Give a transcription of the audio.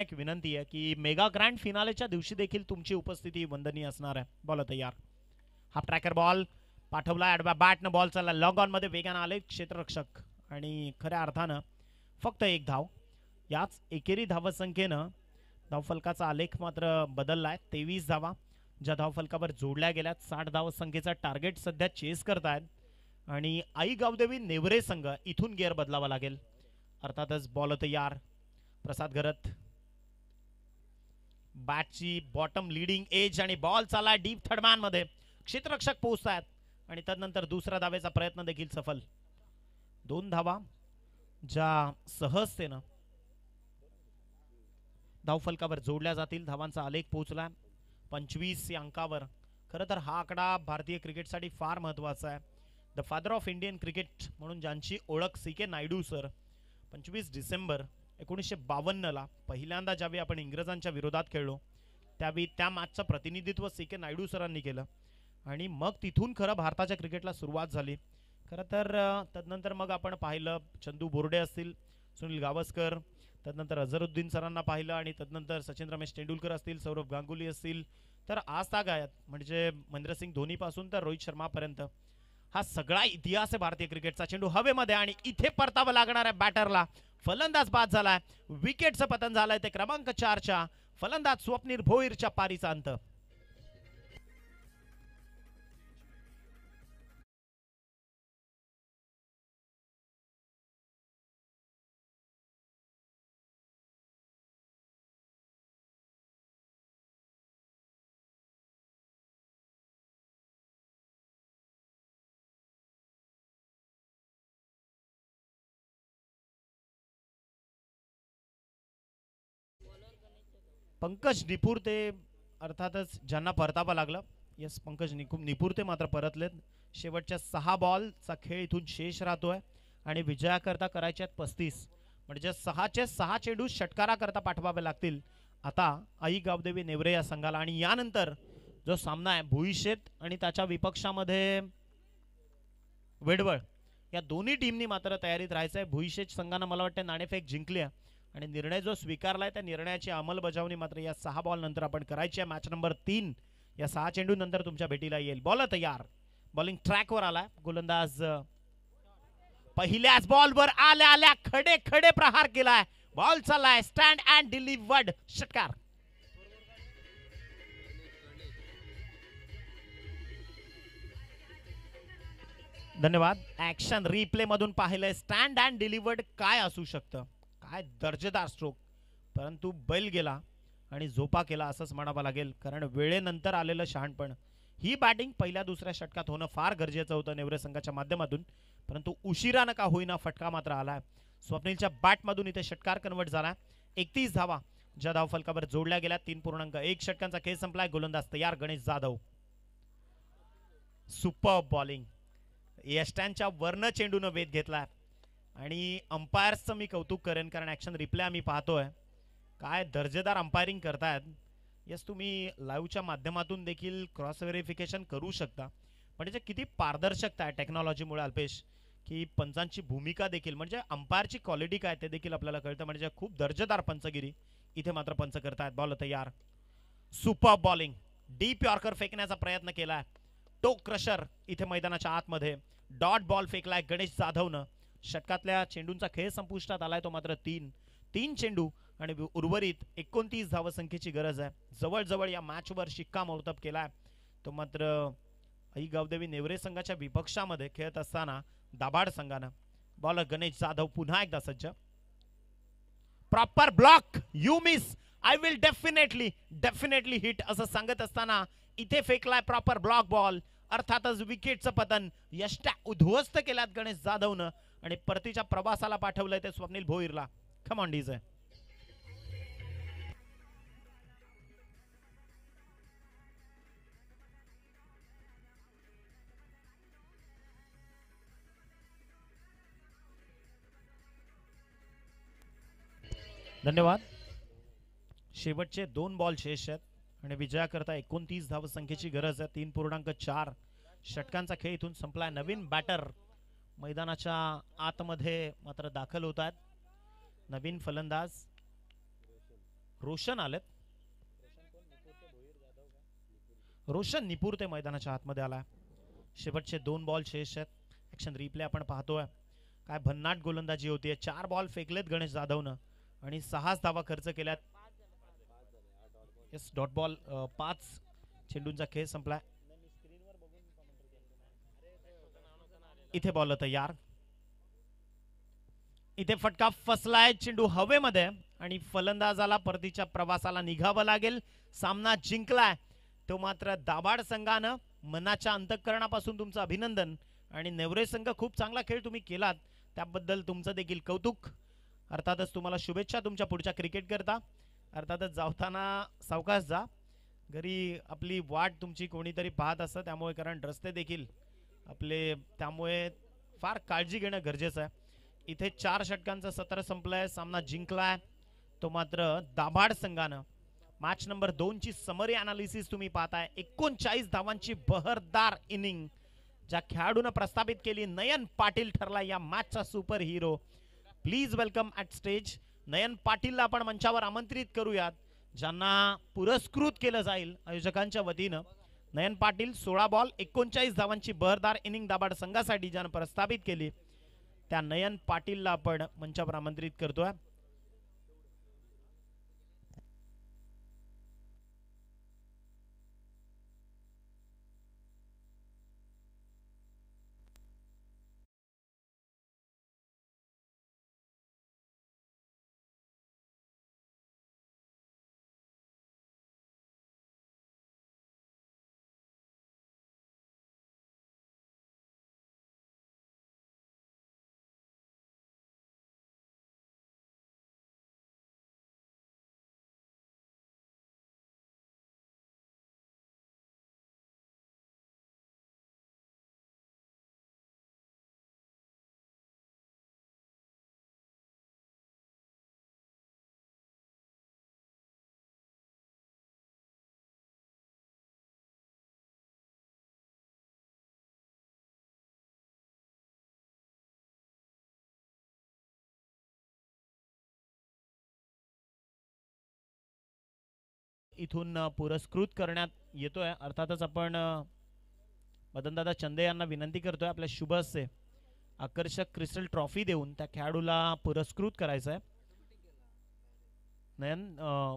एक विनंती आहे की मेगा ग्रँड फिनालेच्या दिवशी देखील तुमची उपस्थिती वंदनीय असणार आहे बोला तयार हा ट्रॅकर बॉल पाठवला बॅट बॅटनं बॉल चालला ऑन ऑनमध्ये वेगानं आले क्षेत्ररक्षक आणि खऱ्या अर्थानं फक्त एक धाव याच एकेरी धावसंख्येनं धावफलकाचा आलेख मात्र बदलला आहे तेवीस धावा ज्या धावफलकावर जोडल्या गेल्या साठ धावसंख्येचा टार्गेट सध्या चेस करतायत आणि आई गावदेवी नेवरे संघ इथून गेअर बदलावा लागेल अर्थातच बॉल तयार प्रसाद घरत बॅटची बॉटम लिडिंग एज आणि बॉल चालाय डीप थर्ड मध्ये क्षेत्ररक्षक पोहोचतात आणि त्यानंतर दुसरा धावेचा प्रयत्न देखील सफल दोन धावा ज्या सहजतेनं धावफलकावर जोडल्या जातील धावांचा आलेख पोहोचला पंचवीस या अंकावर खरं तर हा आकडा भारतीय क्रिकेटसाठी फार महत्वाचा आहे the father of Indian cricket म्हणून ज्यांची ओळख सी के नायडू सर पंचवीस डिसेंबर एकोणीसशे बावन्नला पहिल्यांदा ज्यावेळी आपण इंग्रजांच्या विरोधात खेळलो त्यावेळी त्या मॅचचं प्रतिनिधित्व सी के नायडू सरांनी केलं आणि मग तिथून खरं भारताच्या क्रिकेटला सुरुवात झाली खरं तर तदनंतर मग आपण पाहिलं चंदू बोर्डे असतील सुनील गावस्कर तदनंतर अझरुद्दीन सरांना पाहिलं आणि तदनंतर सचिन रमेश तेंडुलकर असतील सौरभ गांगुली असतील तर आज तागायत म्हणजे महेंद्रसिंग धोनीपासून तर रोहित शर्मापर्यंत हा सगळा इतिहास आहे भारतीय क्रिकेटचा चेंडू हवेमध्ये आणि इथे परतावं लागणार आहे बॅटरला फलंदाज बाद झालाय विकेटचं पतन झालंय ते क्रमांक चारच्या फलंदाज स्वप्नील भोईरच्या पारीचा अंत पंकज निपुरते अर्थातच ज्यांना परतावा लागला यस पंकज निकुम निपुरते मात्र परतलेत शेवटच्या सहा बॉलचा खेळ इथून शेष राहतोय आणि विजयाकरता करायचे आहेत पस्तीस म्हणजे सहाचे सहा चेंडू षटकाराकरता पाठवावे लागतील आता आई गावदेवी नेवरे या संघाला आणि यानंतर जो सामना आहे भुईशेत आणि त्याच्या विपक्षामध्ये वेडवळ या दोन्ही टीमनी मात्र तयारीत राहायचं आहे भुईशेत संघानं मला वाटतं नाणेफेक जिंकली आहे आणि निर्णय जो स्वीकारलाय त्या निर्णयाची अंमलबजावणी मात्र या सहा बॉल नंतर आपण करायची आहे मॅच नंबर तीन या सहा चेंडूनंतर तुमच्या भेटीला येईल बॉल तयार बॉलिंग ट्रॅकवर आला गोलंदाज पहिल्याच बॉलवर आल्या आल्या खडे खडे प्रहार केलाय बॉल चाललाय स्टँड अँड डिलिव्हर्ड षटकार धन्यवाद ऍक्शन रिप्ले मधून पाहिलंय स्टँड अँड डिलिव्हर्ड काय असू शकतं काय दर्जेदार स्ट्रोक परंतु बैल गेला आणि झोपा केला असंच म्हणावं लागेल कारण वेळेनंतर आलेलं शहाणपण ही बॅटिंग पहिल्या दुसऱ्या षटकात होणं फार गरजेचं होतं नेवरे संघाच्या माध्यमातून परंतु उशिरानं नका होईना फटका मात्र आला आहे स्वप्नीलच्या बॅटमधून इथे षटकार कन्वर्ट झाला एकतीस धावा ज्या धावफलकावर जोडल्या गेल्या तीन पूर्णांक एक षटकांचा खेळ संपलाय गोलंदाज तयार गणेश जाधव सुपर बॉलिंग यष्टांच्या वर्ण चेंडून वेध घेतलाय आणि अंपायर्सचं मी कौतुक करेन कारण ॲक्शन रिप्ले आम्ही पाहतोय काय दर्जेदार अंपायरिंग करतायत यस तुम्ही लाईव्हच्या माध्यमातून देखील क्रॉस व्हेरिफिकेशन करू शकता म्हणजे किती पारदर्शकता आहे टेक्नॉलॉजीमुळे अल्पेश की पंचांची भूमिका देखील म्हणजे अंपायरची क्वालिटी काय ते देखील आपल्याला कळतं म्हणजे खूप दर्जेदार पंचगिरी इथे मात्र पंच करतायत बॉल तयार सुपर बॉलिंग डीप यॉर्कर फेकण्याचा प्रयत्न केला टोक क्रशर इथे मैदानाच्या आतमध्ये डॉट बॉल फेकलाय गणेश जाधवनं षटकातल्या चेंडूंचा खेळ संपुष्टात आलाय तो मात्र तीन तीन चेंडू आणि उर्वरित एकोणतीस धावसंख्येची गरज आहे जवळजवळ या मॅचवर शिक्कामोर्तब केला आहे तो मात्र आई गावदेवी नेवरे संघाच्या विपक्षामध्ये खेळत असताना दाबाड संघानं बॉलर गणेश जाधव पुन्हा एकदा सज्ज proper block you miss I will definitely definitely hit असं सांगत असताना इथे फेकलाय प्रॉपर ब्लॉक बॉल अर्थातच विकेटचं पतन यष्ट्या उद्ध्वस्त केल्यात गणेश जाधवनं आणि परतीच्या प्रवासाला पाठवलंय ते स्वप्नील भोईरला खमांडीज आहे धन्यवाद शेवटचे दोन बॉल शेष आहेत आणि विजयाकरता एकोणतीस धावसंख्येची गरज आहे तीन पूर्णांक चार षटकांचा खेळ इथून संपला नवीन बॅटर मैदानाच्या आतमध्ये मात्र दाखल होत आहेत नवीन फलंदाज रोशन आलेत रोशन निपूर ते मैदानाच्या आतमध्ये आला शेवटचे दोन बॉल शेष आहेत ॲक्शन रिप्ले आपण पाहतोय काय भन्नाट गोलंदाजी होती आहे चार बॉल फेकलेत गणेश जाधवनं आणि सहाच धावा खर्च केल्यात येस डॉट बॉल पाच चेंडूंचा खेळ संपलाय इथे बोलत यार इथे फटका फसलाय चेंडू हवेमध्ये आणि फलंदाजाला परतीच्या प्रवासाला निघावं लागेल सामना जिंकलाय तो मात्र दाबाड संघानं मनाच्या अंतकरणापासून तुमचं अभिनंदन आणि नेवरे संघ खूप चांगला खेळ तुम्ही केलात त्याबद्दल तुमचं देखील कौतुक अर्थातच तुम्हाला शुभेच्छा तुमच्या पुढच्या क्रिकेट करता अर्थातच जावताना सावकाश जा घरी आपली वाट तुमची कोणीतरी पाहत असतं त्यामुळे कारण रस्ते देखील आपले त्यामुळे फार काळजी घेणं गरजेचं आहे इथे चार षटकांचा सत्र संपलाय सामना जिंकलाय तो मात्र दाभाड संघानं मॅच नंबर ची समरी अनालिसिस तुम्ही पाहताय एकोणचाळीस धावांची बहरदार इनिंग ज्या खेळाडूनं प्रस्थापित केली नयन पाटील ठरला या मॅचचा super hero please welcome at stage Nayan पाटीलला आपण मंचावर आमंत्रित करूयात ज्यांना पुरस्कृत केलं जाईल आयोजकांच्या वतीनं नयन पाटील सोळा बॉल एकोणचाळीस धावांची बहरदार इनिंग दाबाड संघासाठी ज्यानं प्रस्थापित केली त्या नयन पाटीलला आपण मंचावर आमंत्रित करतोय इथून पुरस्कृत करण्यात येतोय अर्थातच आपण मदनदादा चंदे यांना विनंती करतोय आपल्या शुभ असे आकर्षक क्रिस्टल ट्रॉफी देऊन त्या खेळाडूला पुरस्कृत करायचा आहे नयन